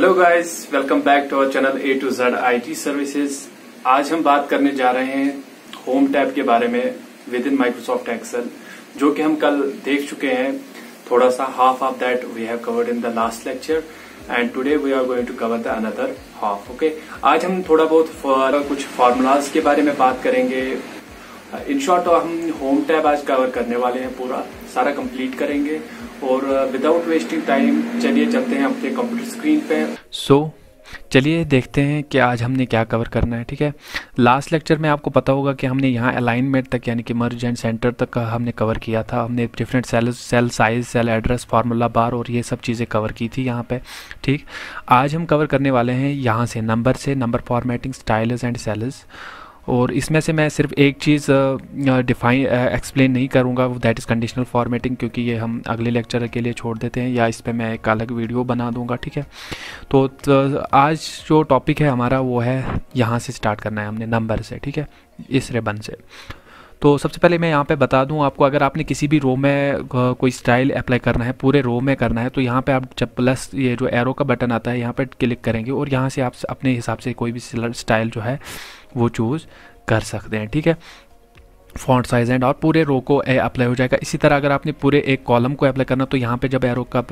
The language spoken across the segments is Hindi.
Hello guys welcome back to our channel A to Z IT services आज हम बात करने जा रहे हैं होम टैब के बारे में विद इन माइक्रोसॉफ्ट एक्सेल जो कि हम कल देख चुके हैं थोड़ा सा half of that we have covered in the last lecture and today we are going to cover the another half okay आज हम थोड़ा बहुत कुछ फार्मूलाज के बारे में बात करेंगे इन शॉर्ट तो हम होम टैब आज कवर करने वाले हैं पूरा सारा कंप्लीट करेंगे और विदाउट वेस्टिंग टाइम चलिए चलते हैं अपने कंप्यूटर स्क्रीन पे सो so, चलिए देखते हैं कि आज हमने क्या कवर करना है ठीक है लास्ट लेक्चर में आपको पता होगा कि हमने यहाँ अलाइनमेंट तक यानी कि मर्ज एंड सेंटर तक हमने कवर किया था हमने different cell cell size cell address formula bar और ये सब चीज़ें कवर की थी यहाँ पे ठीक आज हम कवर करने वाले हैं यहाँ से नंबर से number formatting style and cells और इसमें से मैं सिर्फ एक चीज़ डिफाइन एक्सप्लेन नहीं करूँगा दैट इज़ कंडीशनल फॉर्मेटिंग क्योंकि ये हम अगले लेक्चर के लिए छोड़ देते हैं या इस पर मैं एक अलग वीडियो बना दूँगा ठीक है तो, तो आज जो टॉपिक है हमारा वो है यहाँ से स्टार्ट करना है हमने नंबर से ठीक है इस रेबन से तो सबसे पहले मैं यहाँ पे बता दूँ आपको अगर आपने किसी भी रो में कोई स्टाइल अप्लाई करना है पूरे रो में करना है तो यहाँ पे आप जब प्लस ये जो एरो का बटन आता है यहाँ पे क्लिक करेंगे और यहाँ से आप अपने हिसाब से कोई भी स्टाइल जो है वो चूज़ कर सकते हैं ठीक है फॉन्ट साइज एंड और पूरे रो को अप्लाई हो जाएगा इसी तरह अगर आपने पूरे एक कॉलम को अप्लाई करना तो यहाँ पे जब एरो का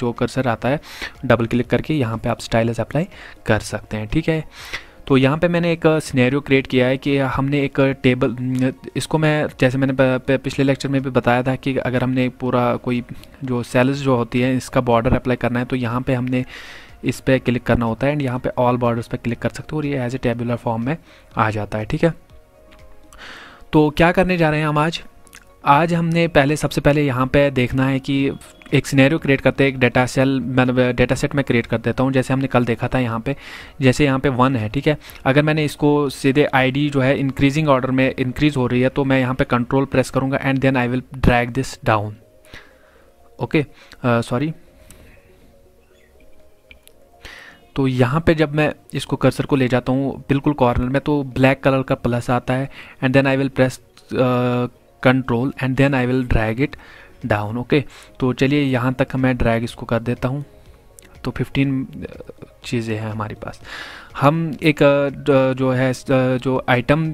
जो कर्सर आता है डबल क्लिक करके यहाँ पे आप स्टाइलस अप्लाई कर सकते हैं ठीक है तो यहाँ पे मैंने एक सिनेरियो क्रिएट किया है कि हमने एक टेबल इसको मैं जैसे मैंने पिछले लेक्चर में भी बताया था कि अगर हमने पूरा कोई जो सेल्स जो होती है इसका बॉर्डर अप्लाई करना है तो यहाँ पे हमने इस पर क्लिक करना होता है एंड यहाँ पे ऑल बॉर्डर्स पे क्लिक कर सकते हो और ये एज ए टेबुलर फॉर्म में आ जाता है ठीक है तो क्या करने जा रहे हैं हम आज आज हमने पहले सबसे पहले यहाँ पे देखना है कि एक सिनेरियो क्रिएट करते हैं एक डेटा सेल मतलब डेटा सेट में क्रिएट कर देता हूँ जैसे हमने कल देखा था यहाँ पे जैसे यहाँ पे वन है ठीक है अगर मैंने इसको सीधे आईडी जो है इंक्रीजिंग ऑर्डर में इंक्रीज हो रही है तो मैं यहाँ पे कंट्रोल प्रेस करूँगा and then I will drag this down okay sorry तो यहाँ पे जब मैं इसको कर्सर को ले जाता हूँ बिल्कुल कॉर्नर में तो ब्लैक कलर का प्लस आता है and then I will press control and then I will drag it down okay तो चलिए यहाँ तक मैं ड्रैग इसको कर देता हूँ तो 15 uh, चीज़ें हैं हमारे पास हम एक uh, जो है uh, जो आइटम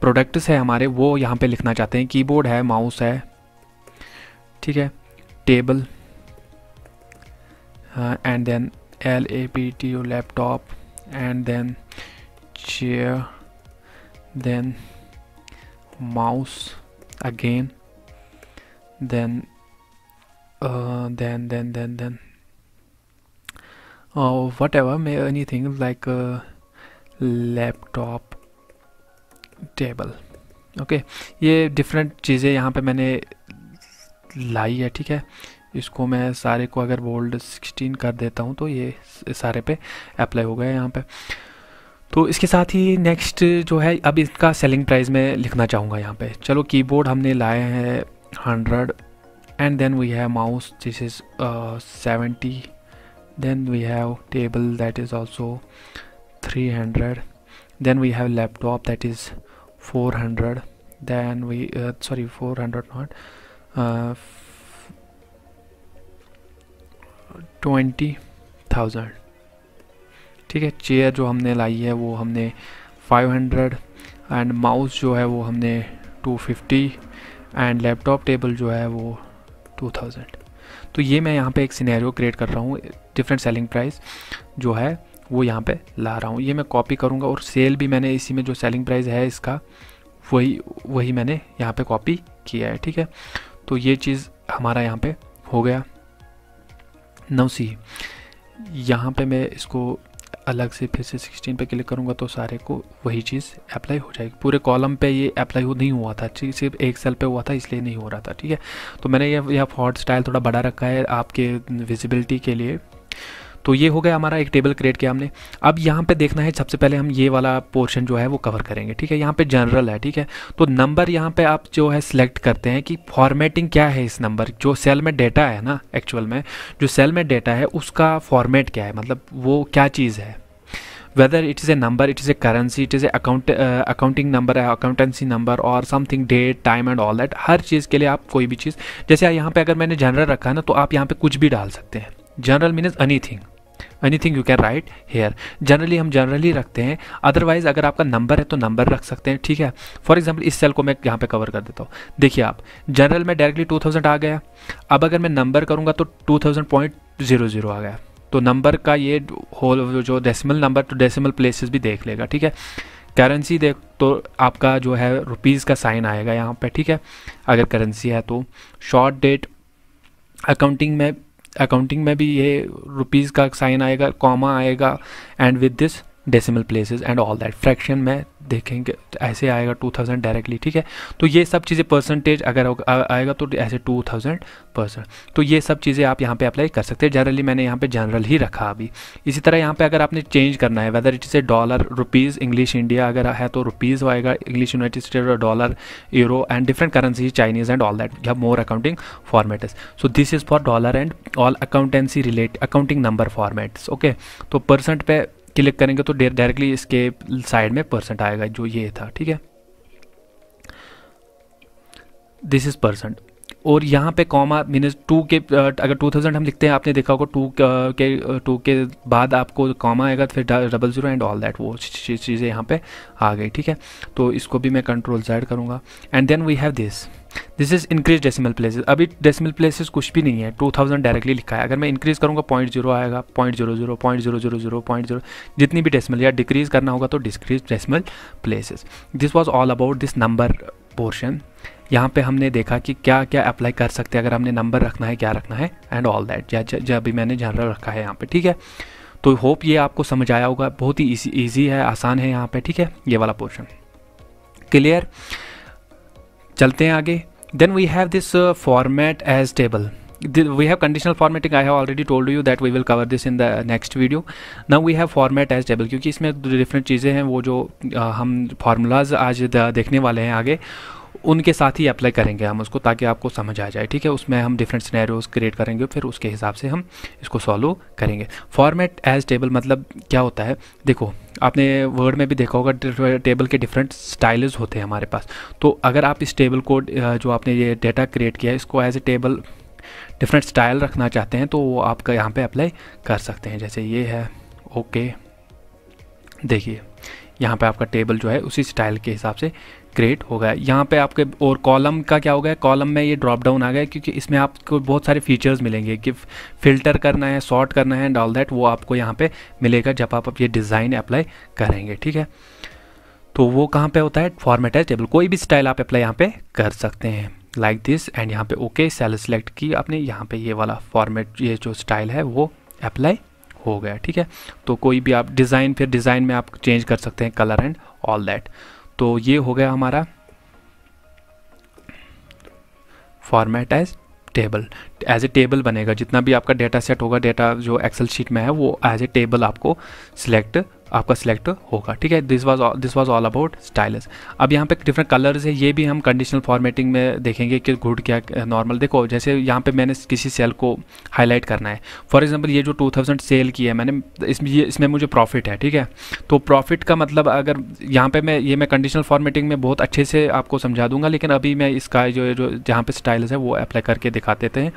प्रोडक्ट्स है हमारे वो यहाँ पे लिखना चाहते हैं कीबोर्ड है माउस है ठीक है table and then L A P T O laptop and then chair then mouse again then uh, then then then then oh uh, whatever may anything like a laptop table okay okay. ये डिफरेंट चीज़ें यहाँ पे मैंने लाई है ठीक है इसको मैं सारे को अगर बोल्ड सिक्सटीन कर देता हूँ तो ये सारे पे अप्लाई हो गया यहाँ पे तो इसके साथ ही नेक्स्ट जो है अब इसका सेलिंग प्राइस मैं लिखना चाहूँगा यहाँ पे चलो कीबोर्ड हमने लाए हैं hundred and then we have mouse this is seventy we have table that is also three hundred then we have laptop that is four hundred then we sorry four hundred not twenty thousand ठीक है चेयर जो हमने लाई है वो हमने फाइव हंड्रेड एंड माउस जो है वो हमने two fifty and laptop table जो है वो टू थाउजेंड तो ये मैं यहाँ पे एक सिनेरियो क्रिएट कर रहा हूँ डिफरेंट सेलिंग प्राइस जो है वो यहाँ पे ला रहा हूँ ये मैं कॉपी करूँगा और सेल भी मैंने इसी में जो सेलिंग प्राइस है इसका वही वही मैंने यहाँ पे कॉपी किया है ठीक है तो ये चीज़ हमारा यहाँ पे हो गया नौ सी यहाँ पे मैं इसको अलग से फिर से 16 पे क्लिक करूँगा तो सारे को वही चीज़ अप्लाई हो जाएगी पूरे कॉलम पे ये अप्लाई हो नहीं हुआ था ठीक सिर्फ एक सेल पे हुआ था इसलिए नहीं हो रहा था ठीक है तो मैंने यह यह फॉन्ट स्टाइल थोड़ा बड़ा रखा है आपके विजिबिलिटी के लिए तो ये हो गया हमारा एक टेबल क्रिएट किया हमने अब यहाँ पे देखना है सबसे पहले हम ये वाला पोर्शन जो है वो कवर करेंगे ठीक है यहाँ पे जनरल है ठीक है तो नंबर यहाँ पे आप जो है सिलेक्ट करते हैं कि फॉर्मेटिंग क्या है इस नंबर जो सेल में डेटा है ना एक्चुअल में जो सेल में डेटा है उसका फॉर्मेट क्या है मतलब वो क्या चीज़ है whether it is a number it is a currency it is a accounting number है अकाउंटेंसी नंबर और something date time and all all हर चीज़ के लिए आप कोई भी चीज़ जैसे यहाँ पे अगर मैंने जनरल रखा है ना तो आप यहाँ पे कुछ भी डाल सकते हैं general means any thing anything you can write here generally हम जनरली रखते हैं अदरवाइज अगर आपका नंबर है तो नंबर रख सकते हैं ठीक है फॉर एग्जाम्पल इस सेल को मैं यहाँ पे कवर कर देता हूँ देखिए आप जनरल में डायरेक्टली टू थाउजेंड आ गया अब अगर मैं नंबर करूँगा तो two thousand point zero zero आ गया तो नंबर का ये होल जो डेसिमल नंबर तो डेसिमल प्लेसेस भी देख लेगा ठीक है करेंसी देख तो आपका जो है रुपीज़ का साइन आएगा यहाँ पे ठीक है अगर करेंसी है तो शॉर्ट डेट अकाउंटिंग में अकाउंटिंग में भी ये रुपीज़ का साइन आएगा कॉमा आएगा and with this decimal places and all that fraction में देखेंगे तो ऐसे आएगा 2000 डायरेक्टली ठीक है तो ये सब चीज़ें परसेंटेज अगर आएगा तो ऐसे 2000 परसेंट तो ये सब चीज़ें आप यहाँ पे अप्लाई कर सकते हैं जनरली मैंने यहाँ पे जनरल ही रखा अभी इसी तरह यहाँ पे अगर आपने चेंज करना है whether it a dollar rupees English India अगर है तो रुपीज़ आएगा English United State dollar euro and different currency Chinese and all that have more accounting format so this is for dollar and all accountancy relate accounting number formats okay तो परसेंट पे क्लिक करेंगे तो डायरेक्टली इसके साइड में परसेंट आएगा जो ये था ठीक है दिस इज़ परसेंट और यहाँ पे कॉमा मीनस टू के अगर टू थाउजेंड हम लिखते हैं आपने देखा होगा टू के टू के बाद आपको कॉमा आएगा फिर double zero and all that वो चीज़ें यहाँ पे आ गई ठीक है तो इसको भी मैं कंट्रोल जैड करूँगा and then we have this this is increase decimal places अभी डेसिमल प्लेसेस कुछ भी नहीं है 2000 डायरेक्टली लिखा है अगर मैं इंक्रीज करूँगा पॉइंट जीरो आएगा point zero zero point zero zero zero point zero जितनी भी डेसिमल या डिक्रीज करना होगा तो decrease decimal places this was all about this number portion यहाँ पे हमने देखा कि क्या क्या अप्लाई कर सकते हैं अगर हमने नंबर रखना है क्या रखना है एंड ऑल दैट जब अभी मैंने जनरल रखा है यहाँ पे ठीक है तो होप ये आपको समझ आया होगा बहुत ही ईजी है आसान है यहाँ पे ठीक है ये वाला पोर्शन क्लियर चलते हैं आगे then we have this format as table we have conditional formatting i have already told you that we will cover this in the next video now we have format as table क्योंकि इसमें डिफरेंट चीज़ें हैं वो जो आ, हम फार्मूलाज आज देखने वाले हैं आगे उनके साथ ही अप्लाई करेंगे हम उसको ताकि आपको समझ आ जाए ठीक है उसमें हम डिफरेंट स्नैरियोज़ क्रिएट करेंगे फिर उसके हिसाब से हम इसको सॉल्व करेंगे फॉर्मेट एज टेबल मतलब क्या होता है देखो आपने वर्ड में भी देखा होगा टेबल के डिफरेंट स्टाइल्स होते हैं हमारे पास तो अगर आप इस टेबल को जो आपने ये डेटा क्रिएट किया है इसको as a table different style रखना चाहते हैं तो वो आपका यहाँ पे अप्लाई कर सकते हैं जैसे ये है ओके देखिए यहाँ पे आपका टेबल जो है उसी स्टाइल के हिसाब से क्रिएट हो गया यहाँ पे आपके और कॉलम का क्या हो गया कॉलम में ये ड्रॉप डाउन आ गया क्योंकि इसमें आपको बहुत सारे फीचर्स मिलेंगे कि फिल्टर करना है सॉर्ट करना है एंड ऑल दैट वो आपको यहाँ पे मिलेगा जब आप ये डिज़ाइन अप्लाई करेंगे ठीक है तो वो कहाँ पे होता है फॉर्मेट है टेबल कोई भी स्टाइल आप अप्लाई यहाँ पे कर सकते हैं लाइक दिस एंड यहाँ पे ओके सेल सेलेक्ट की आपने यहाँ पे ये वाला फॉर्मेट ये जो स्टाइल है वो अप्लाई हो गया ठीक है तो कोई भी आप डिज़ाइन फिर डिज़ाइन में आप चेंज कर सकते हैं कलर एंड ऑल दैट तो ये हो गया हमारा format as table as a table बनेगा जितना भी आपका डेटा सेट होगा डेटा जो एक्सेल शीट में है वो एज ए टेबल आपको सिलेक्ट आपका सिलेक्ट होगा ठीक है this was this was all about styles अब यहाँ पे डिफरेंट कलर्स है ये भी हम कंडीशनल फॉर्मेटिंग में देखेंगे कि गुड क्या नॉर्मल देखो जैसे यहाँ पे मैंने किसी सेल को हाईलाइट करना है फॉर एग्जांपल ये जो 2000 सेल की है मैंने इसमें ये इसमें मुझे प्रॉफिट है ठीक है तो प्रॉफिट का मतलब अगर यहाँ पर मैं ये मैं कंडीशनल फॉर्मेटिंग में बहुत अच्छे से आपको समझा दूंगा लेकिन अभी मैं इसका जो जो जहाँ पर स्टाइल्स है वो अप्लाई करके दिखा देते हैं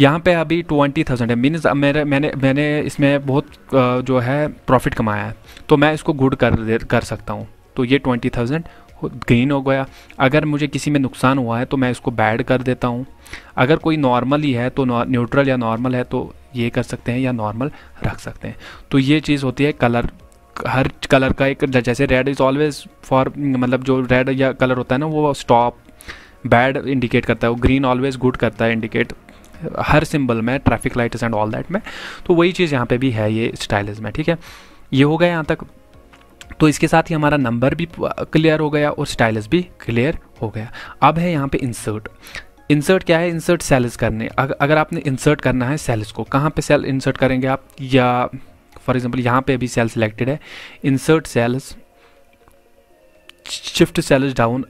यहाँ पे अभी ट्वेंटी थाउजेंड है मीन्स मेरे मैंने मैंने इसमें बहुत जो है प्रॉफिट कमाया है तो मैं इसको गुड कर कर सकता हूँ तो ये ट्वेंटी थाउजेंड ग्रीन हो गया अगर मुझे किसी में नुकसान हुआ है तो मैं इसको बैड कर देता हूँ अगर कोई नॉर्मल ही है तो न्यूट्रल या नॉर्मल है तो ये कर सकते हैं या नॉर्मल रख सकते हैं तो ये चीज़ होती है कलर हर कलर का एक जैसे रेड इज़ ऑलवेज फॉर मतलब जो रेड या कलर होता है ना वो स्टॉप बैड इंडिकेट करता है वो ग्रीन ऑलवेज गुड करता है इंडिकेट हर सिंबल में traffic lights and all that में तो वही चीज़ यहाँ पे भी है ये स्टाइलिज में ठीक है ये हो गया यहाँ तक तो इसके साथ ही हमारा नंबर भी क्लियर हो गया और स्टाइलिस भी क्लियर हो गया अब है यहाँ पे इंसर्ट इंसर्ट क्या है इंसर्ट सेल्स करने अग, अगर आपने इंसर्ट करना है सेल्स को कहाँ पे सेल इंसर्ट करेंगे आप या फॉर एग्जांपल यहाँ पे अभी सेल सिलेक्टेड है insert cells shift cells down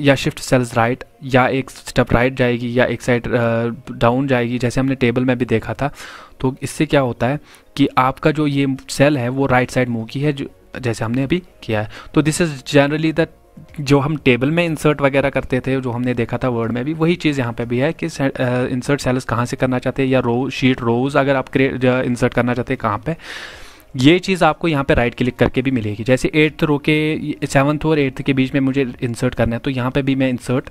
या शिफ्ट सेल्स राइट या एक स्टेप राइट जाएगी या एक साइड डाउन जाएगी जैसे हमने टेबल में भी देखा था तो इससे क्या होता है कि आपका जो ये सेल है वो राइट साइड मूव की है जो जैसे हमने अभी किया है तो दिस इज़ जनरली द जो हम टेबल में इंसर्ट वगैरह करते थे जो हमने देखा था वर्ड में भी वही चीज़ यहाँ पे भी है कि इंसर्ट सेल्स कहाँ से करना चाहते हैं या रो शीट रोज़ अगर आप क्रिएट इंसर्ट करना चाहते हैं कहाँ पर ये चीज़ आपको यहाँ पे राइट क्लिक करके भी मिलेगी जैसे एट्थ रो के सेवन्थ और एट्थ के बीच में मुझे इंसर्ट करना है तो यहाँ पे भी मैं इंसर्ट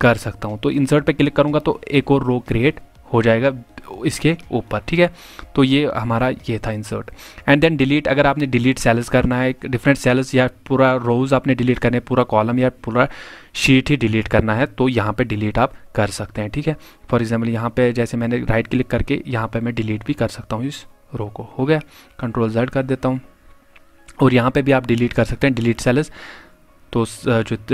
कर सकता हूँ तो इंसर्ट पे क्लिक करूँगा तो एक और रो क्रिएट हो जाएगा इसके ऊपर ठीक है तो ये हमारा ये था इंसर्ट एंड देन डिलीट अगर आपने डिलीट सेल्स करना है डिफरेंट सेल्स या पूरा रोज आपने डिलीट करने पूरा कॉलम या पूरा शीट ही डिलीट करना है तो यहाँ पे डिलीट आप कर सकते हैं ठीक है फॉर एग्जाम्पल यहाँ पे जैसे मैंने राइट क्लिक करके यहाँ पे मैं डिलीट भी कर सकता हूँ इस रो को हो गया कंट्रोल जेड कर देता हूँ और यहाँ पे भी आप डिलीट कर सकते हैं डिलीट सेल्स तो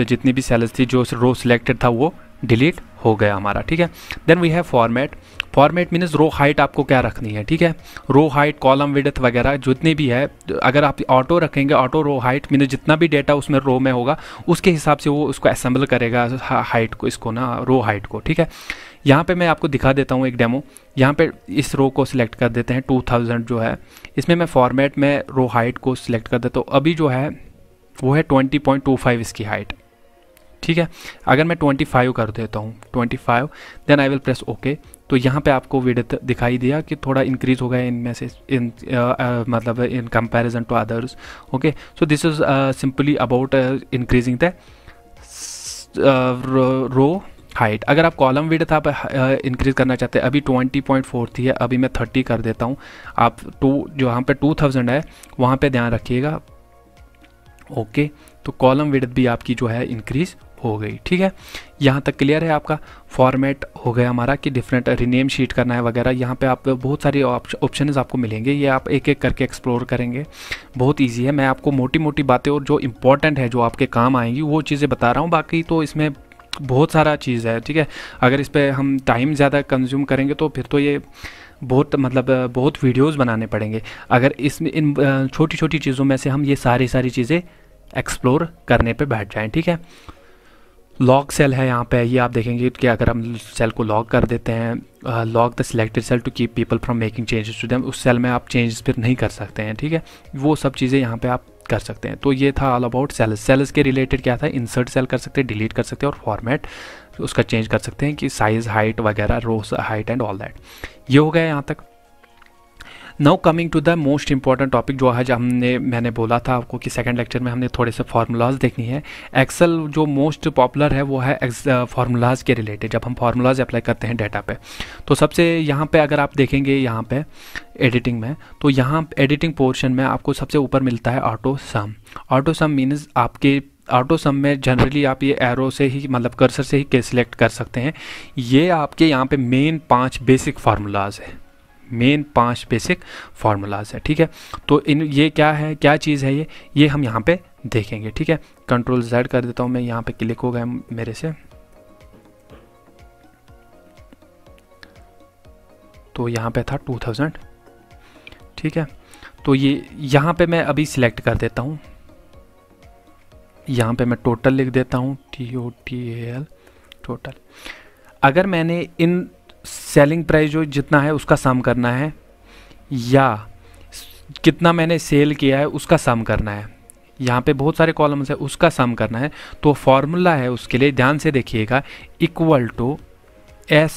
जितनी भी सेल्स थी जो रो सिलेक्टेड था वो डिलीट हो गया हमारा ठीक है then we have format format means row height आपको क्या रखनी है ठीक है रो हाइट कॉलम विडथ वगैरह जितनी भी है अगर आप ऑटो रखेंगे ऑटो रो हाइट मीनस जितना भी डेटा उसमें रो में होगा उसके हिसाब से वो उसको असेंबल करेगा हाइट को इसको ना रो हाइट को ठीक है यहाँ पे मैं आपको दिखा देता हूँ एक डेमो यहाँ पे इस रो को सिलेक्ट कर देते हैं थाउजेंड जो है इसमें मैं फॉर्मेट में रो हाइट को सिलेक्ट कर देता हूँ अभी जो है वो है फाइव इसकी हाइट ठीक है अगर मैं 25 कर देता हूँ 25 then I will press okay तो यहाँ पे आपको विडथ दिखाई दिया कि थोड़ा इंक्रीज हो गया इनमें से इन मतलब इन comparison to others okay so this is simply about increasing the row height अगर आप कॉलम विड्थ आप इंक्रीज करना चाहते हैं अभी 20.4 थी है अभी मैं 30 कर देता हूँ आप टू जो यहाँ पे 2000 है वहाँ पे ध्यान रखिएगा ओके तो कॉलम विड्थ भी आपकी जो है इंक्रीज हो गई ठीक है यहाँ तक क्लियर है आपका फॉर्मेट हो गया हमारा कि डिफरेंट रिनेम शीट करना है वगैरह यहाँ पे आप बहुत सारी ऑप्शन आपको मिलेंगे ये आप एक एक करके एक्सप्लोर करेंगे बहुत ईजी है मैं आपको मोटी मोटी बातें और जो इंपॉर्टेंट है जो आपके काम आएंगी वो चीज़ें बता रहा हूँ बाकी तो इसमें बहुत सारा चीज़ है ठीक है अगर इस पर हम टाइम ज़्यादा कंज्यूम करेंगे तो फिर तो ये बहुत मतलब बहुत वीडियोस बनाने पड़ेंगे अगर इसमें इन छोटी छोटी चीज़ों में से हम ये सारी सारी चीज़ें एक्सप्लोर करने पे बैठ जाएं ठीक है लॉक सेल है यहाँ पे ये आप देखेंगे कि अगर हम सेल को लॉक कर देते हैं lock the selected cell to keep people from making changes to them उस सेल में आप चेंजेस फिर नहीं कर सकते हैं ठीक है वो सब चीज़ें यहाँ पे आप कर सकते हैं तो ये था ऑल अबाउट सेल्स सेल्स के रिलेटेड क्या था इंसर्ट सेल कर सकते हैं डिलीट कर सकते हैं और फॉर्मेट उसका चेंज कर सकते हैं कि साइज़ हाइट वगैरह rows height and all that ये हो गया यहाँ तक now coming to the most important topic जो आज हमने मैंने बोला था आपको कि सेकंड लेक्चर में हमने थोड़े से फार्मूलाज देखनी है एक्सेल जो मोस्ट पॉपुलर है वो है फार्मूलाज के रिलेटेड जब हम फार्मूलाज अप्लाई करते हैं डाटा पे तो सबसे यहाँ पे अगर आप देखेंगे यहाँ पे एडिटिंग में तो यहाँ एडिटिंग पोर्शन में आपको सबसे ऊपर मिलता है auto sum auto sum means आपके ऑटो सम में जनरली आप ये एरो से ही मतलब कर्सर से ही के सिलेक्ट कर सकते हैं ये आपके यहाँ पे मेन पांच बेसिक फार्मूलाज है मेन पांच बेसिक फार्मूलाज है ठीक है तो इन ये क्या है क्या चीज़ है ये ये हम यहाँ पे देखेंगे ठीक है कंट्रोल जेड कर देता हूँ मैं यहाँ पे क्लिक हो गया मेरे से तो यहाँ पे था 2000 ठीक है तो ये यहाँ पे मैं अभी सिलेक्ट कर देता हूँ यहाँ पे मैं टोटल लिख देता हूँ T O T L total अगर मैंने इन सेलिंग प्राइस जो जितना है उसका सम करना है या कितना मैंने सेल किया है उसका सम करना है यहाँ पे बहुत सारे कॉलम्स है उसका सम करना है तो फॉर्मूला है उसके लिए ध्यान से देखिएगा equal to S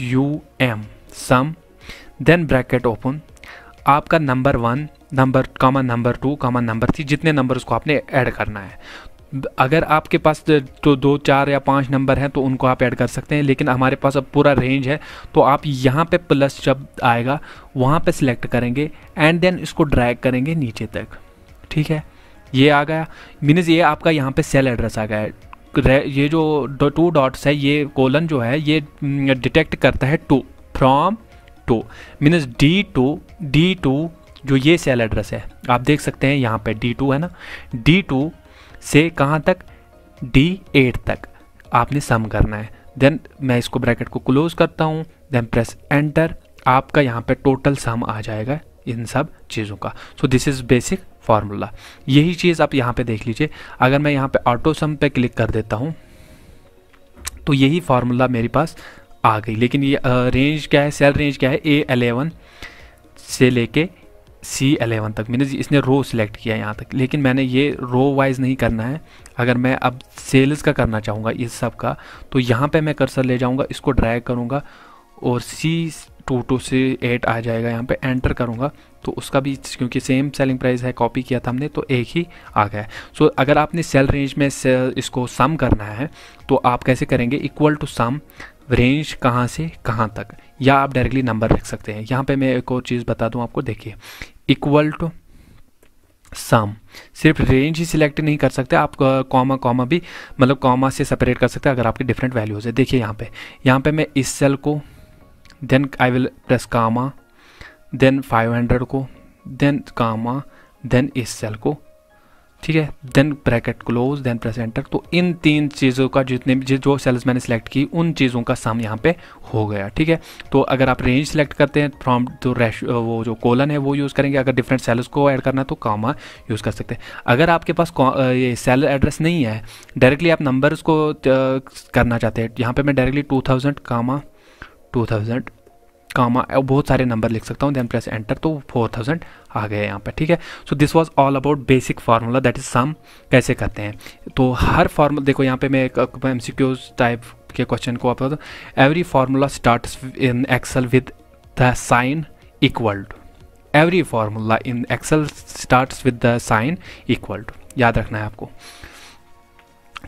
U M sum then bracket open आपका number one number comma number two comma number three जितने नंबर उसको आपने ऐड करना है अगर आपके पास तो दो चार या पाँच नंबर हैं तो उनको आप ऐड कर सकते हैं लेकिन हमारे पास अब पूरा रेंज है तो आप यहाँ पे प्लस शब्द आएगा वहाँ पे सिलेक्ट करेंगे एंड देन इसको ड्रैग करेंगे नीचे तक ठीक है ये आ गया मीनस ये आपका यहाँ पे सेल एड्रेस आ गया है ये जो टू डॉट्स है ये कोलन जो है ये डिटेक्ट mm, करता है to from to means D two D two जो ये सेल एड्रेस है आप देख सकते हैं यहाँ पे डी टू है ना डी टू से कहाँ तक डी एट तक आपने सम करना है देन मैं इसको ब्रैकेट को क्लोज करता हूँ देन प्रेस एंटर आपका यहाँ पे टोटल सम आ जाएगा इन सब चीज़ों का so this is basic formula यही चीज़ आप यहाँ पे देख लीजिए अगर मैं यहाँ पे ऑटो सम पे क्लिक कर देता हूँ तो यही फार्मूला मेरे पास आ गई लेकिन ये रेंज क्या है सेल रेंज क्या है ए एलेवन से लेके सी एलेवन तक मैंने इसने रो सिलेक्ट किया यहाँ तक लेकिन मैंने ये रो वाइज नहीं करना है अगर मैं अब सेल्स का करना चाहूँगा इस सब का तो यहाँ पे मैं कर्सर ले जाऊँगा इसको ड्रैग करूँगा और सी टू टू से एट आ जाएगा यहाँ पे एंटर करूँगा तो उसका भी क्योंकि सेम सेलिंग प्राइस है कॉपी किया था हमने तो एक ही आ गया है सो so, अगर आपने सेल रेंज में सेल इसको सम करना है तो आप कैसे करेंगे इक्वल टू सम रेंज कहाँ से कहाँ तक या आप डायरेक्टली नंबर रख सकते हैं यहाँ पे मैं एक और चीज़ बता दूँ आपको देखिए इक्वल टू सम सिर्फ रेंज ही सिलेक्ट नहीं कर सकते आप कॉमा कॉमा भी मतलब कॉमा से सेपरेट कर सकते हैं अगर आपके डिफरेंट वैल्यूज़ है देखिए यहाँ पे यहाँ पे मैं इस सेल को then I will press comma then 500 को देन कामा देन इस सेल को ठीक है then bracket close then press enter तो इन तीन चीज़ों का जितने भी जो सेल्स मैंने सेलेक्ट की उन चीज़ों का सम यहाँ पे हो गया ठीक है तो अगर आप रेंज सेलेक्ट करते हैं फ्रॉम जो रेश वो जो कॉलन है वो यूज़ करेंगे अगर डिफरेंट सेल्स को ऐड करना है तो कामा यूज़ कर सकते हैं अगर आपके पास ये सेल एड्रेस नहीं है डायरेक्टली आप नंबर्स को करना चाहते हैं यहाँ पर मैं directly two thousand comma two thousand comma बहुत सारे नंबर लिख सकता हूँ देन प्रेस एंटर तो फोर थाउजेंड आ गए यहाँ पर ठीक है so this was all about basic formula that is sum कैसे करते हैं तो हर फार्मूला देखो यहाँ पे मैं एक एम टाइप के क्वेश्चन को आप every formula start in excel with the sign equal to every formula in excel start with the sign equal to याद रखना है आपको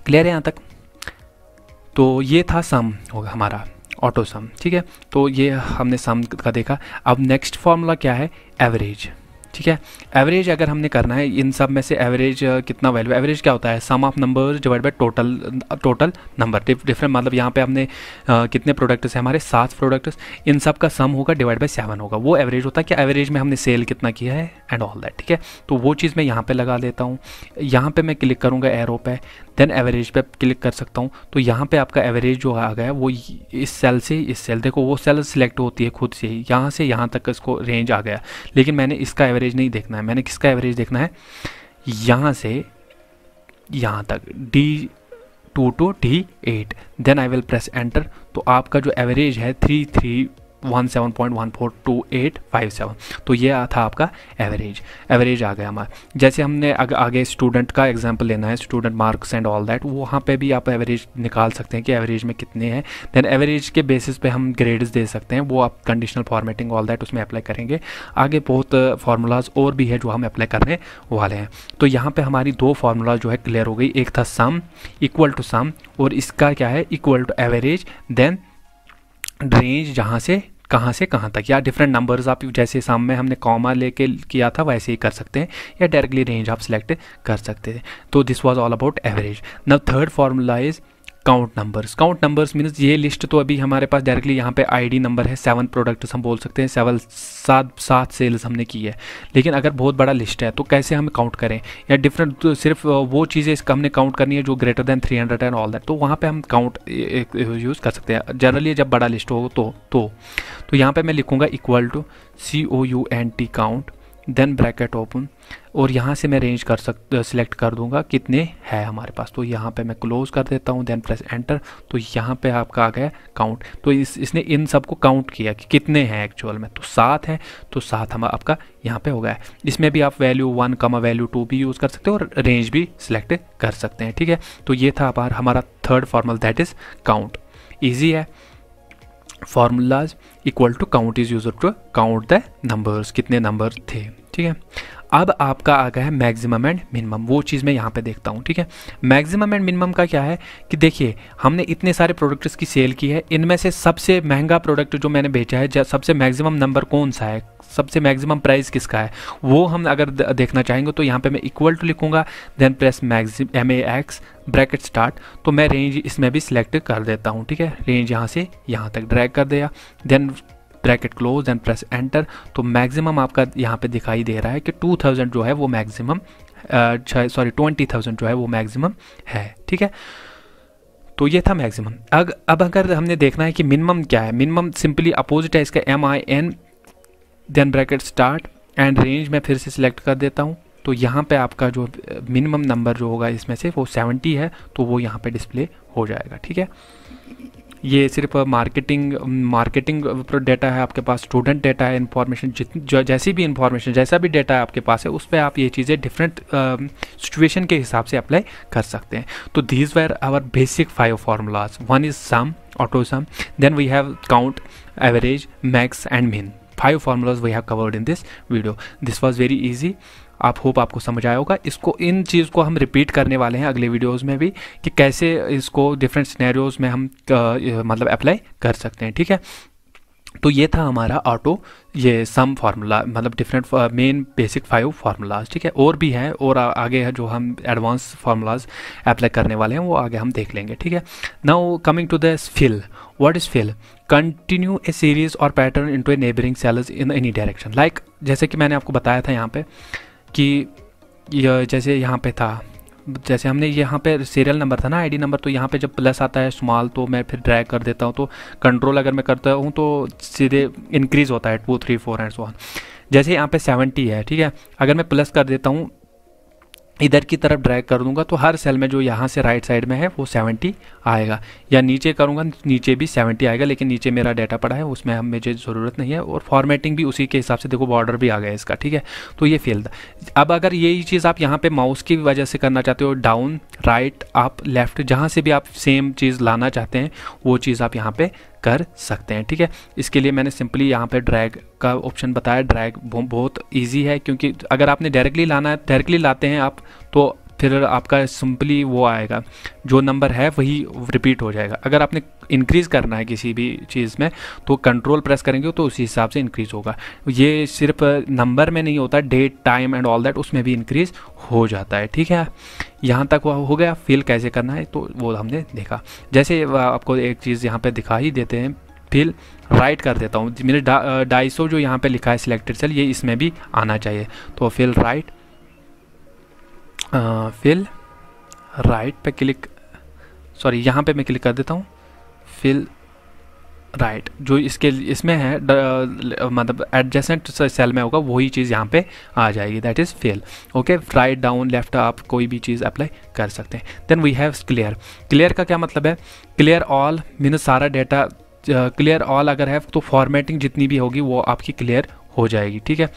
क्लियर है यहाँ तक तो ये था सम होगा हमारा ऑटो सम ठीक है तो ये हमने सम का देखा अब नेक्स्ट फॉर्मूला क्या है एवरेज ठीक है एवरेज अगर हमने करना है इन सब में से एवरेज कितना वैल्यू एवरेज क्या होता है sum of number divide by total total number different मतलब यहाँ पे हमने आ, कितने प्रोडक्ट्स हैं हमारे सात प्रोडक्ट्स इन सब का सम होगा डिवाइड बाय सेवन होगा वो एवरेज होता है कि एवरेज में हमने सेल कितना किया है एंड ऑल दैट ठीक है तो वो चीज़ मैं यहाँ पर लगा देता हूँ यहाँ पर मैं क्लिक करूँगा एरो पे देन एवरेज पे क्लिक कर सकता हूँ तो यहाँ पे आपका एवरेज जो आ गया है वो इस सेल से इस सेल देखो वो सेल सिलेक्ट होती है खुद से ही यहाँ से यहाँ तक इसको रेंज आ गया लेकिन मैंने इसका एवरेज नहीं देखना है मैंने किसका एवरेज देखना है यहाँ से यहाँ तक D two to D eight then I will press enter तो आपका जो एवरेज है three three one seven point one four two eight five seven तो ये था आपका एवरेज एवरेज आ गया हमारा जैसे हमने अग, आगे स्टूडेंट का एग्जाम्पल लेना है student marks and all that वहाँ पे भी आप एवरेज निकाल सकते हैं कि एवरेज में कितने हैं देन एवरेज के बेसिस पे हम ग्रेड्स दे सकते हैं वो आप कंडीशनल फॉर्मेटिंग ऑल दैट उसमें अप्लाई करेंगे आगे बहुत फार्मूलाज और भी है जो हम अप्लाई करने वाले हैं तो यहाँ पर हमारी दो फार्मूला जो है क्लियर हो गई एक था सम इक्वल टू सम और इसका क्या है equal to average then range जहाँ से कहाँ से कहाँ तक या डिफरेंट नंबर्स आप जैसे सामने हमने कॉमा लेके किया था वैसे ही कर सकते हैं या डायरेक्टली रेंज आप सिलेक्ट कर सकते हैं तो this was all about average now third formula is count numbers count numbers means ये लिस्ट तो अभी हमारे पास डायरेक्टली यहाँ पे आईडी नंबर है सेवन प्रोडक्ट्स हम बोल सकते हैं सेवन सात सात सेल्स हमने की है लेकिन अगर बहुत बड़ा लिस्ट है तो कैसे हम काउंट करें या डिफरेंट तो सिर्फ वो चीज़ें इसका हमने काउंट करनी है जो greater than three hundred and all that तो वहाँ पर हम काउंट यूज़ कर सकते हैं जनरली जब बड़ा लिस्ट हो तो तो, तो यहाँ पर मैं लिखूँगा equal to C O U N T count then bracket open और यहाँ से मैं रेंज कर सक सिलेक्ट कर दूंगा कितने है हमारे पास तो यहाँ पे मैं क्लोज कर देता हूँ देन प्रेस एंटर तो यहाँ पे आपका आ गया काउंट तो इस इसने इन सब को काउंट किया कि कितने हैं एक्चुअल में तो सात हैं तो सात हम आपका यहाँ पे हो गया है इसमें भी आप वैल्यू वन का वैल्यू टू भी यूज़ कर सकते हो और रेंज भी सिलेक्ट कर सकते हैं ठीक है तो ये था हमारा third formula that is count easy है formulas equal to count is use to count the numbers कितने नंबर थे ठीक है अब आपका आ गया है मैक्सिमम एंड मिनिमम वो चीज़ मैं यहाँ पे देखता हूँ ठीक है मैक्सिमम एंड मिनिमम का क्या है कि देखिए हमने इतने सारे प्रोडक्ट्स की सेल की है इनमें से सबसे महंगा प्रोडक्ट जो मैंने भेजा है सबसे मैक्सिमम नंबर कौन सा है सबसे मैक्सिमम प्राइस किसका है वो हम अगर देखना चाहेंगे तो यहाँ पे मैं इक्वल टू लिखूंगा then press maximum M A X bracket start तो मैं रेंज इसमें भी सिलेक्ट कर देता हूँ ठीक है रेंज यहाँ से यहाँ तक ड्रैग कर दिया then bracket close and press enter तो मैक्सिमम आपका यहाँ पे दिखाई दे रहा है कि 2000 जो है वो मैक्सिमम सॉरी ट्वेंटी थाउजेंड जो है वो मैक्सिमम है ठीक है तो ये था मैक्सिमम अग अब अगर हमने देखना है कि मिनिमम क्या है मिनिमम सिंपली अपोजिट है इसका M I N then bracket start and range मैं फिर से सिलेक्ट कर देता हूँ तो यहाँ पे आपका जो मिनिमम नंबर जो होगा इसमें से वो 70 है तो वो यहाँ पे डिस्प्ले हो जाएगा ठीक है ये सिर्फ मार्केटिंग मार्केटिंग डेटा है आपके पास स्टूडेंट डेटा है इन्फॉर्मेशन जितनी जैसी भी इन्फॉर्मेशन जैसा भी डेटा है आपके पास है उस पर आप ये चीज़ें डिफरेंट सिचुएशन के हिसाब से अप्लाई कर सकते हैं तो these were our basic five formulas one is sum auto sum then we have count average max and mean five formulas we have covered in this video this was very easy आप होप आपको समझ आया होगा इसको इन चीज़ को हम रिपीट करने वाले हैं अगले वीडियोज़ में भी कि कैसे इसको डिफरेंट स्नैरियोज़ में हम मतलब अप्लाई कर सकते हैं ठीक है तो ये था हमारा ऑटो ये सम फार्मूला मतलब different main basic five formulas ठीक है और भी हैं और आ, आगे है जो हम एडवांस फार्मूलाज अप्लाई करने वाले हैं वो आगे हम देख लेंगे ठीक है now coming to the fill what is fill continue a series or pattern into a neighbouring cells in any direction like जैसे कि मैंने आपको बताया था यहाँ पे कि यह जैसे यहाँ पे था जैसे हमने यहाँ पे सीरियल नंबर था ना आईडी नंबर तो यहाँ पे जब प्लस आता है स्मॉल तो मैं फिर ड्रैग कर देता हूँ तो कंट्रोल अगर मैं करता हूँ तो सीधे इंक्रीज़ होता है two three four and so on जैसे यहाँ पे सेवेंटी है ठीक है अगर मैं प्लस कर देता हूँ इधर की तरफ ड्रैग कर दूंगा तो हर सेल में जो यहाँ से राइट साइड में है वो 70 आएगा या नीचे करूँगा नीचे भी 70 आएगा लेकिन नीचे मेरा डाटा पड़ा है उसमें हम मुझे ज़रूरत नहीं है और फॉर्मेटिंग भी उसी के हिसाब से देखो बॉर्डर भी आ गया इसका ठीक है तो ये था अब अगर यही चीज़ आप यहाँ पर माउस की वजह से करना चाहते हो डाउन राइट अप लेफ्ट जहाँ से भी आप सेम चीज़ लाना चाहते हैं वो चीज़ आप यहाँ पर कर सकते हैं ठीक है इसके लिए मैंने सिंपली यहाँ पे ड्रैग का ऑप्शन बताया ड्रैग बहुत ईजी है क्योंकि अगर आपने डायरेक्टली लाना है डायरेक्टली लाते हैं आप तो फिर आपका सिंपली वो आएगा जो नंबर है वही रिपीट हो जाएगा अगर आपने इंक्रीज़ करना है किसी भी चीज़ में तो कंट्रोल प्रेस करेंगे तो उसी हिसाब से इंक्रीज़ होगा ये सिर्फ नंबर में नहीं होता date time and all that उसमें भी इंक्रीज़ हो जाता है ठीक है यहाँ तक वह हो गया फिल कैसे करना है तो वो हमने देखा जैसे आपको एक चीज़ यहाँ पर दिखा ही देते हैं फिल राइट कर देता हूँ मेरे ढाई सौ जो यहाँ पे लिखा है सिलेक्टेड सेल ये इसमें भी आना चाहिए तो फिल राइट फिल राइट पे क्लिक सॉरी यहाँ पे मैं क्लिक कर देता हूँ फिल राइट right. जो इसके इसमें है मतलब एडजेसेंट सेल में होगा वही चीज़ यहाँ पे आ जाएगी that is fill okay right down left आप कोई भी चीज़ अप्लाई कर सकते हैं then we have clear clear का क्या मतलब है क्लियर ऑल मीन सारा डेटा क्लियर ऑल अगर है तो फॉर्मेटिंग जितनी भी होगी वो आपकी क्लियर हो जाएगी ठीक है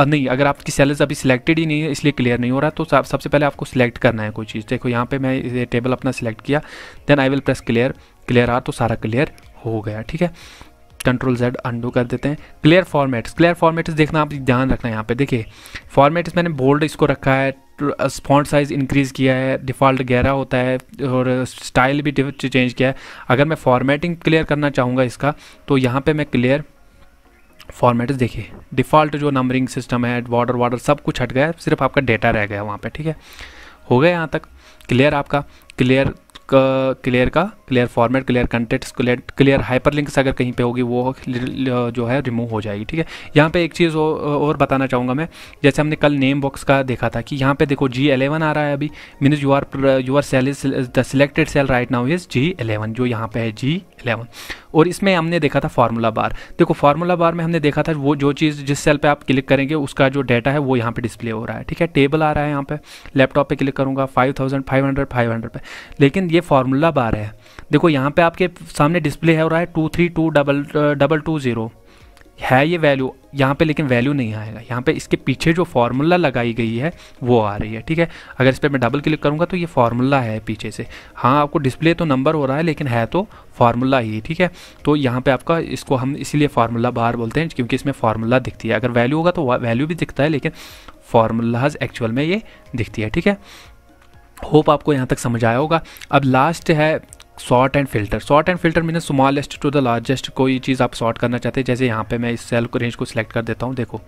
नहीं अगर आपकी सेलर्स अभी सिलेक्टेड ही नहीं है इसलिए क्लियर नहीं हो रहा तो सबसे पहले आपको सिलेक्ट करना है कोई चीज़ देखो यहाँ पे मैं ये टेबल अपना सिलेक्ट किया then I will press clear clear आ तो सारा क्लियर हो गया ठीक है कंट्रोल जेड अंडू कर देते हैं क्लियर फॉर्मेट्स क्लियर फॉर्मेट्स देखना आप ध्यान रखना यहाँ पे देखिए फॉर्मेट्स मैंने बोल्ड इसको रखा है स्पॉन्ट साइज़ इंक्रीज़ किया है डिफ़ॉल्ट गहरा होता है और स्टाइल भी चेंज किया है अगर मैं फॉर्मेटिंग क्लियर करना चाहूँगा इसका तो यहाँ पे मैं क्लियर फॉर्मेट देखिए डिफ़ॉल्ट जो नंबरिंग सिस्टम है वाटर वाटर सब कुछ हट गया है सिर्फ आपका डेटा रह गया वहाँ पर ठीक है हो गया यहाँ तक क्लियर आपका क्लियर क्लियर का clear format clear contents clear clear hyperlinks अगर कहीं पे होगी वो जो है रिमूव हो जाएगी ठीक है यहाँ पे एक चीज़ और बताना चाहूँगा मैं जैसे हमने कल नेम बॉक्स का देखा था कि यहाँ पे देखो जी एलेवन आ रहा है अभी means you are you are cell is the selected cell right now is G eleven जो यहाँ पे है जी इलेवन और इसमें हमने देखा था फार्मूला बार देखो फार्मूला बार में हमने देखा था वो जो चीज़ जिस सेल पे आप क्लिक करेंगे उसका जो डाटा है वो यहाँ पे डिस्प्ले हो रहा है ठीक है टेबल आ रहा है यहाँ पे लैपटॉप पे क्लिक करूँगा five thousand five hundred five hundred पर लेकिन ये फार्मूला बार है देखो यहाँ पे आपके सामने डिस्प्ले हो रहा है two three two double double two zero है ये वैल्यू यहाँ पे लेकिन वैल्यू नहीं आएगा यहाँ पे इसके पीछे जो फार्मूला लगाई गई है वो आ रही है ठीक है अगर इस पर मैं डबल क्लिक करूँगा तो ये फार्मूला है पीछे से हाँ आपको डिस्प्ले तो नंबर हो रहा है लेकिन है तो फार्मूला ही ठीक है तो यहाँ पे आपका इसको हम इसीलिए फार्मूला बाहर बोलते हैं क्योंकि इसमें फार्मूला दिखती है अगर वैल्यू होगा तो वैल्यू भी दिखता है लेकिन फार्मूलाज एक्चुअल में ये दिखती है ठीक है होप आपको यहाँ तक समझ आया होगा अब लास्ट है sort and filter sort and filter mean smallest to the largest कोई चीज़ आप सॉर्ट करना चाहते हैं जैसे यहाँ पे मैं इस सेल को रेंज को सिलेक्ट कर देता हूँ देखो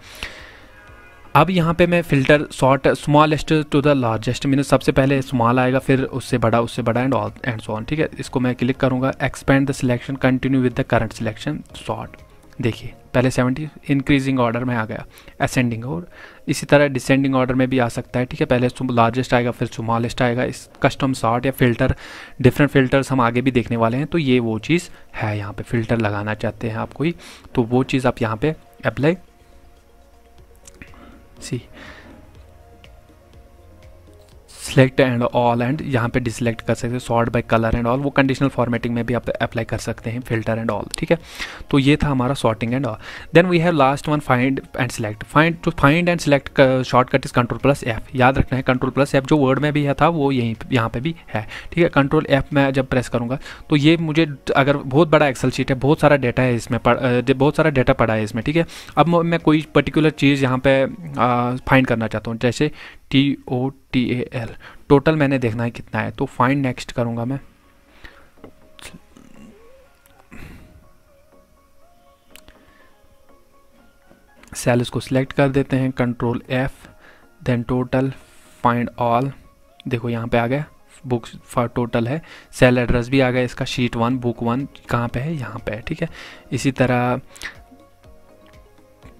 अब यहाँ पे मैं filter sort smallest to the largest mean सबसे पहले स्मॉल आएगा फिर उससे बड़ा उससे बड़ा एंड ऑल एंड सॉन ठीक है इसको मैं क्लिक करूँगा expand the selection continue with the current selection sort देखिए पहले सेवेंटी इंक्रीजिंग ऑर्डर में आ गया असेंडिंग और इसी तरह डिसेंडिंग ऑर्डर में भी आ सकता है ठीक है पहले लार्जेस्ट आएगा फिर स्मॉलेस्ट आएगा इस कस्टम सॉर्ट या फिल्टर डिफरेंट फिल्टर्स हम आगे भी देखने वाले हैं तो ये वो चीज़ है यहाँ पे फिल्टर लगाना चाहते हैं आप कोई तो वो चीज़ आप यहाँ पे apply see select and all and यहाँ पे डिसलेक्ट कर सकते हैं sort by colour and all वो कंडीशनल फॉर्मेटिंग में भी आप अप्लाई कर सकते हैं फिल्टर एंड ऑल ठीक है तो ये था हमारा sorting and all then we have last one find and select find to find and select shortcut is control plus F याद रखना है कंट्रोल प्लस एफ जो वर्ड में भी है था वो यहीं यहाँ पे भी है ठीक है कंट्रोल एफ मैं जब प्रेस करूँगा तो ये मुझे अगर बहुत बड़ा एक्सल शीट है बहुत सारा डेटा है इसमें बहुत सारा डेटा पड़ा है इसमें ठीक है अब मैं कोई पर्टिकुलर चीज़ यहाँ पे फाइंड करना चाहता हूँ जैसे T O T A L total मैंने देखना है कितना है तो फाइंड नेक्स्ट करूँगा मैं सेल इसको सिलेक्ट कर देते हैं control F then total find all देखो यहाँ पे आ गया बुक्स फॉर टोटल है सेल एड्रेस भी आ गया इसका शीट वन बुक वन कहाँ पे है यहाँ पे है ठीक है इसी तरह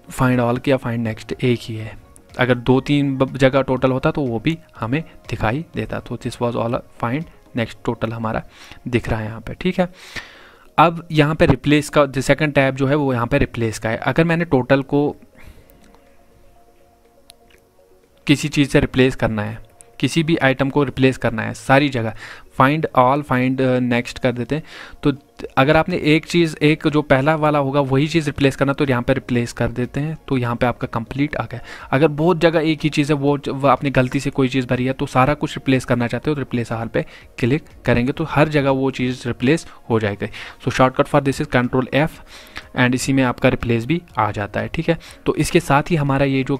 फाइंड ऑल किया फाइंड नेक्स्ट एक ही है अगर दो तीन जगह टोटल होता तो वो भी हमें दिखाई देता तो this was all find next total हमारा दिख रहा है यहाँ पर ठीक है अब यहाँ पे रिप्लेस का सेकंड टैब जो है वो यहाँ पे रिप्लेस का है अगर मैंने टोटल को किसी चीज़ से रिप्लेस करना है किसी भी आइटम को रिप्लेस करना है सारी जगह फाइंड ऑल फाइंड नेक्स्ट कर देते हैं तो अगर आपने एक चीज़ एक जो पहला वाला होगा वही चीज़ रिप्लेस करना तो यहाँ पे रिप्लेस कर देते हैं तो यहाँ पे आपका कंप्लीट आ गया अगर बहुत जगह एक ही चीज़ है वो आपने गलती से कोई चीज़ भरी है तो सारा कुछ रिप्लेस करना चाहते हो तो रिप्लेस आर पे क्लिक करेंगे तो हर जगह वो चीज़ रिप्लेस हो जाएगी so shortcut for this is control F and इसी में आपका रिप्लेस भी आ जाता है ठीक है तो इसके साथ ही हमारा ये जो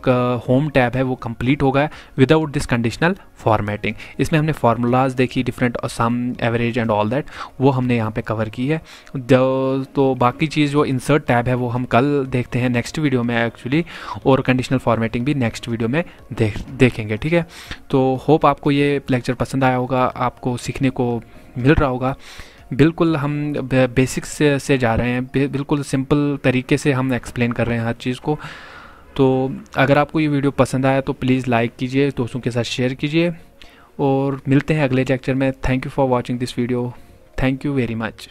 होम टैब है वो कंप्लीट हो गया विदाउट दिस कंडीशनल फॉर्मेटिंग इसमें हमने फार्मूलाज देखी different sum average and all that वो हमने यहाँ पे कवर की रही है तो बाकी चीज़ जो इंसर्ट टैब है वो हम कल देखते हैं नेक्स्ट वीडियो में एक्चुअली और कंडीशनल फॉर्मेटिंग भी नेक्स्ट वीडियो में देख देखेंगे ठीक है तो होप आपको ये लेक्चर पसंद आया होगा आपको सीखने को मिल रहा होगा बिल्कुल हम बेसिक्स से, से जा रहे हैं बिल्कुल सिंपल तरीके से हम एक्सप्लेन कर रहे हैं हर चीज़ को तो अगर आपको ये वीडियो पसंद आया तो प्लीज़ लाइक कीजिए दोस्तों के साथ शेयर कीजिए और मिलते हैं अगले लेक्चर में thank you for watching this video thank you very much